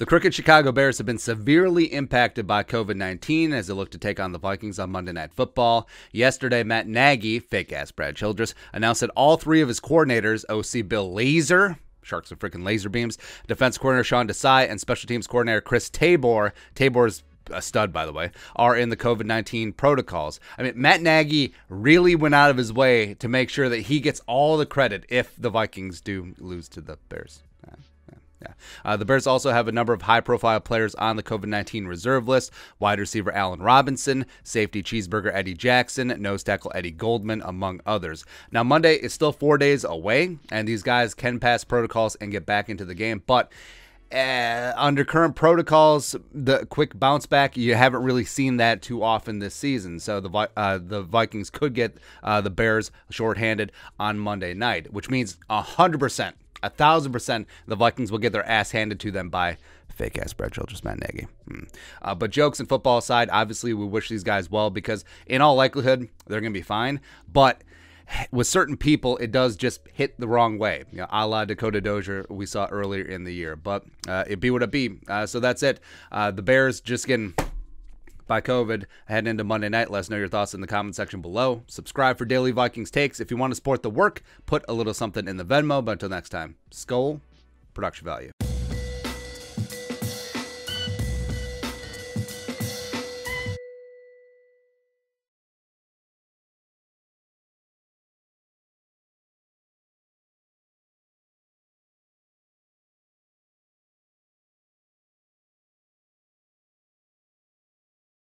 The crooked Chicago Bears have been severely impacted by COVID 19 as they look to take on the Vikings on Monday Night Football. Yesterday, Matt Nagy, fake ass Brad Childress, announced that all three of his coordinators, OC Bill Laser, Sharks of freaking laser beams, defense coordinator Sean Desai, and special teams coordinator Chris Tabor, Tabor's a stud, by the way, are in the COVID 19 protocols. I mean, Matt Nagy really went out of his way to make sure that he gets all the credit if the Vikings do lose to the Bears. Yeah. Uh, the Bears also have a number of high profile players on the COVID 19 reserve list wide receiver Allen Robinson, safety cheeseburger Eddie Jackson, nose tackle Eddie Goldman, among others. Now, Monday is still four days away, and these guys can pass protocols and get back into the game, but. Uh, under current protocols, the quick bounce back, you haven't really seen that too often this season. So the uh, the Vikings could get uh, the Bears shorthanded on Monday night, which means 100% a thousand percent the Vikings will get their ass handed to them by fake ass Brett Childress, Matt Nagy. Hmm. Uh, but jokes and football aside, obviously we wish these guys well because in all likelihood they're going to be fine. But with certain people, it does just hit the wrong way, you know, a la Dakota Dozier we saw earlier in the year. But uh, it be what it be. Uh, so that's it. Uh, the Bears just getting by COVID heading into Monday night. Let us know your thoughts in the comment section below. Subscribe for daily Vikings takes. If you want to support the work, put a little something in the Venmo. But until next time, Skull, production value.